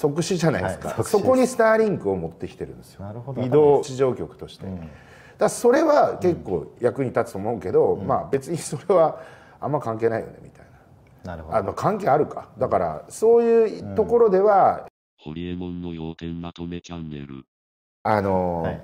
即死じゃないですか、はい、そこにスターリンクを持ってきてるんですよ移動地上局として、うん、だそれは結構役に立つと思うけど、うん、まあ別に それはあんま関係ないよねみたいななるほどあの関係あるかだからそういうところでは、ホリエモンの要点まとめチャンネルあのはい、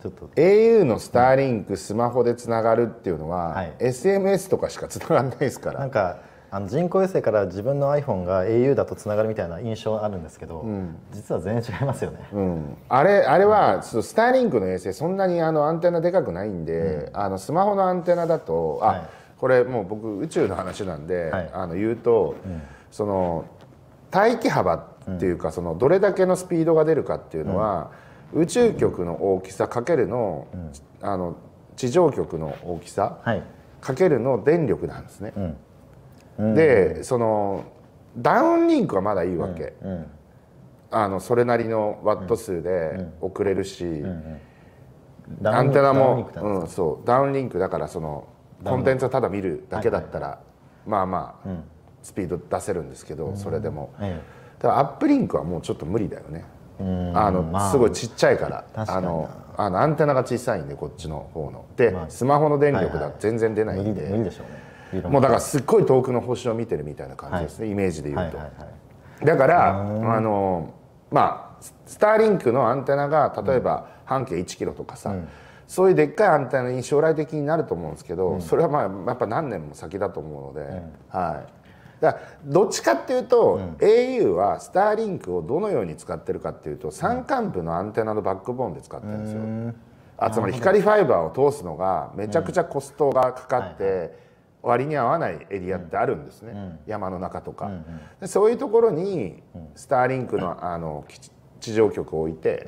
ちょっと au のスターリンクスマホでつながるっていうのは、はい、SMS とかしかつながんないですからなんかあの人工衛星から自分の iPhone が au だとつながるみたいな印象あるんですけど、うん、実は全然違いますよね、うん、あれあれは、スターリンクの衛星そんなにあのアンテナでかくないんで、あのスマホのアンテナだとあ、はい、これもう僕宇宙の話なんで、はい、あの言うと、その大気幅っていうか、そのどれだけのスピードが出るかっていうのは、宇宙局の大きさかけるの,、あの地上局の大きさ、かけるの電力なんですね。でそのダウンリンクはまだいいわけ、あのそれなりのワット数で送れるし、アンテナもうん、そうダウンリンクだからそのコンテンツはただ見るだけだったら、まあまあ、スピード出せるんですけど、それでも、ただアップリンクはもうちょっと無理だよねあの、すごいちっちゃいからあのあのアンテナが小さいんでこっちの方ので、スマホの電力が全然出ないんで、無理でしょうねもうだからすっごい遠くの星を見てるみたいな感じですね、はい、イメージで言うと、はいはいはい、だからあのまあスターリンクのアンテナが例えば半径1キロとかさ、うん、そういうでっかいアンテナに将来的になると思うんですけど、うん、それはまあやっぱ何年も先だと思うので、うん、はいだどっちかっていうと、au はスターリンクをどのように使ってるかっていうと山間部のアンテナのバックボーンで使ってるんですよ、あつまり光ファイバーを通すのがめちゃくちゃコストがかかって、割に合わないエリアってあるんですね、うん、山の中とか、うんうん、そういうところにスターリンクのあの地上局を置いて、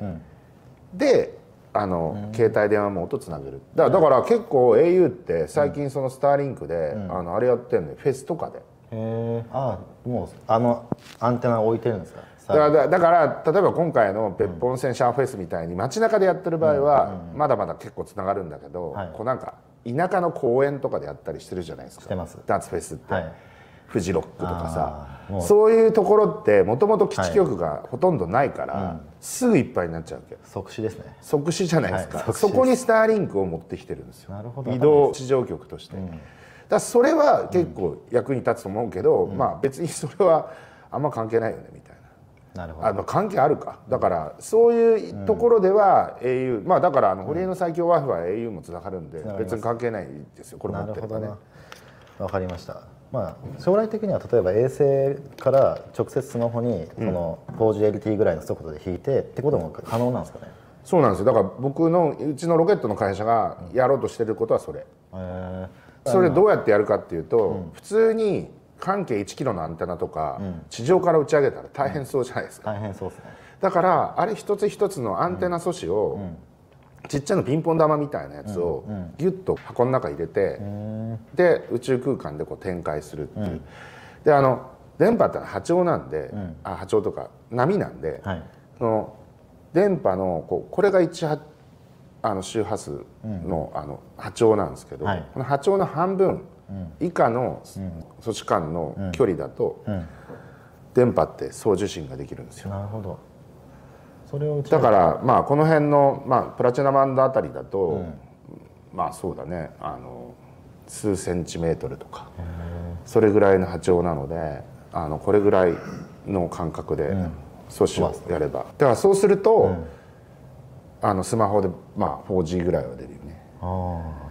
であの、携帯電話もとつなげるだだから結構 au って最近そのスターリンクで、あのあれやってるのフェスとかで。へああもうあのアンテナ置いてるんですかだからだから例えば今回の別本線シャーフェスみたいに街中でやってる場合はまだまだ結構つながるんだけど、こうなんか田舎の公園とかでやったりしてるじゃないですかしてますダンスフェスって、はい、フジロックとかさそういうところってもともと基地局がほとんどないから、はいすぐいっぱいになっちゃうけど即死ですね即死じゃないですか、はい、そこにスターリンクを持ってきてるんですよなるほど移動地上局として、うん、だそれは結構役に立つと思うけど、うん、まあ別にそれはあんま関係ないよねみたいな。あの関係あるかだからそういうところでは au、うん、まあだからあの堀江の最強 w i f i は au もつながるんで別に関係ないですよこれ持ってればね。わかりました。まあ、将来的には例えば衛星から直接スマホにその 4GLT ぐらいの速度で引いてってことも可能なんですかね、そうなんですよだから僕のうちのロケットの会社がやろうとしてることはそれ、うん、それどうやってやるかっていうと、普通に半径1キロのアンテナとか、地上から打ち上げたら大変そうじゃないですか、大変そうですねだからあれ一つ一つのアンテナ素子を、ちっちゃなピンポン玉みたいなやつをギュッと箱の中入れて、で宇宙空間でこう展開するっていう、であの電波ってのは波長なんで、あ波長とか波なんで、はい、の電波のこうこれが1あの周波数の,、あの波長なんですけど、この波長の半分以下の組織間の距離だと電波って送受信ができるんですよ。なるほどそれをだからまあこの辺の、まあ、プラチナバンドあたりだと、まあそうだねあの数センチメートルとかそれぐらいの波長なのであのこれぐらいの感覚で阻止をやれば、だからそうすると、あのスマホで、まあ、4G ぐらいは出るよね。あ